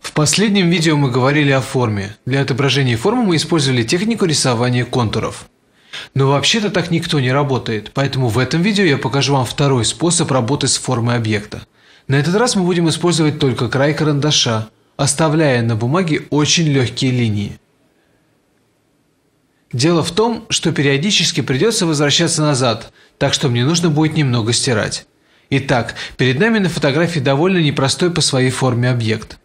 В последнем видео мы говорили о форме. Для отображения формы мы использовали технику рисования контуров. Но вообще-то так никто не работает, поэтому в этом видео я покажу вам второй способ работы с формой объекта. На этот раз мы будем использовать только край карандаша, оставляя на бумаге очень легкие линии. Дело в том, что периодически придется возвращаться назад, так что мне нужно будет немного стирать. Итак, перед нами на фотографии довольно непростой по своей форме объект.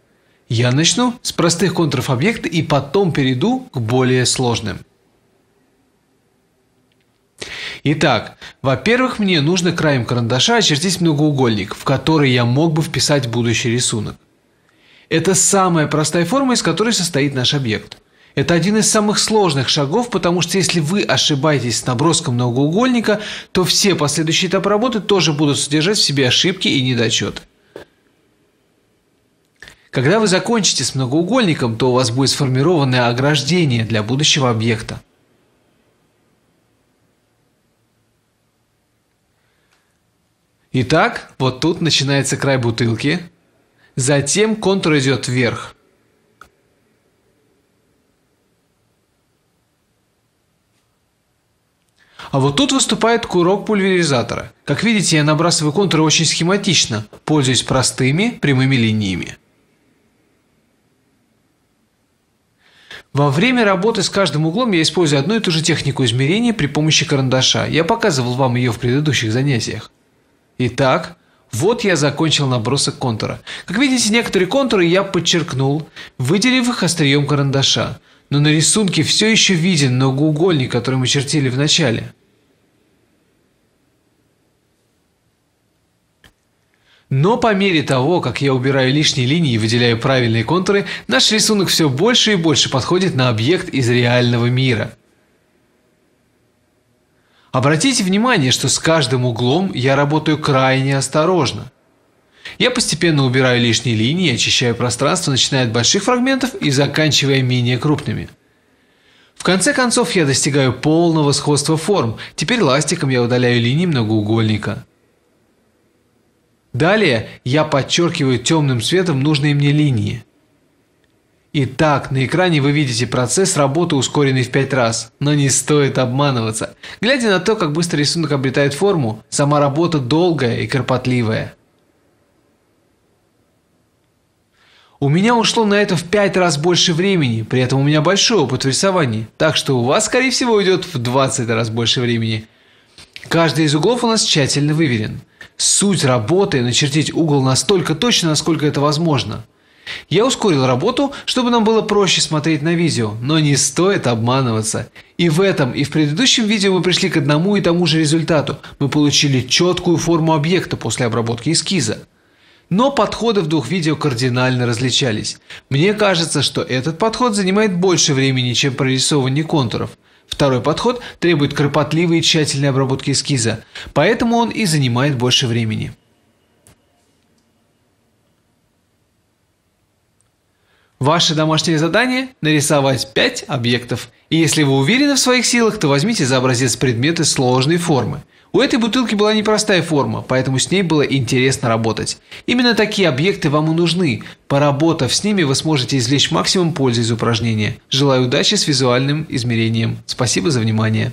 Я начну с простых контуров объекта и потом перейду к более сложным. Итак, во-первых, мне нужно краем карандаша очертить многоугольник, в который я мог бы вписать будущий рисунок. Это самая простая форма, из которой состоит наш объект. Это один из самых сложных шагов, потому что если вы ошибаетесь с наброском многоугольника, то все последующие этапы работы тоже будут содержать в себе ошибки и недочеты. Когда вы закончите с многоугольником, то у вас будет сформированное ограждение для будущего объекта. Итак, вот тут начинается край бутылки, затем контур идет вверх – А вот тут выступает курок пульверизатора. Как видите, я набрасываю контуры очень схематично, пользуясь простыми прямыми линиями. Во время работы с каждым углом я использую одну и ту же технику измерения при помощи карандаша. Я показывал вам ее в предыдущих занятиях. Итак, вот я закончил набросок контура. Как видите, некоторые контуры я подчеркнул, выделив их острием карандаша. Но на рисунке все еще виден многоугольник, который мы чертили в начале. Но по мере того, как я убираю лишние линии и выделяю правильные контуры, наш рисунок все больше и больше подходит на объект из реального мира. Обратите внимание, что с каждым углом я работаю крайне осторожно. Я постепенно убираю лишние линии, очищаю пространство, начиная от больших фрагментов и заканчивая менее крупными. В конце концов я достигаю полного сходства форм, теперь ластиком я удаляю линии многоугольника. Далее я подчеркиваю темным цветом нужные мне линии. Итак, на экране вы видите процесс работы, ускоренный в 5 раз. Но не стоит обманываться. Глядя на то, как быстро рисунок обретает форму, сама работа долгая и кропотливая. У меня ушло на это в 5 раз больше времени, при этом у меня большой опыт в рисовании, так что у вас, скорее всего, уйдет в 20 раз больше времени. Каждый из углов у нас тщательно выверен – суть работы начертить угол настолько точно, насколько это возможно. Я ускорил работу, чтобы нам было проще смотреть на видео, но не стоит обманываться. И в этом, и в предыдущем видео мы пришли к одному и тому же результату. Мы получили четкую форму объекта после обработки эскиза. Но подходы в двух видео кардинально различались. Мне кажется, что этот подход занимает больше времени, чем прорисовывание контуров. Второй подход требует кропотливой и тщательной обработки эскиза, поэтому он и занимает больше времени. Ваше домашнее задание – нарисовать 5 объектов. И если вы уверены в своих силах, то возьмите за образец предметы сложной формы – у этой бутылки была непростая форма, поэтому с ней было интересно работать. Именно такие объекты вам и нужны. Поработав с ними, вы сможете извлечь максимум пользы из упражнения. Желаю удачи с визуальным измерением. Спасибо за внимание.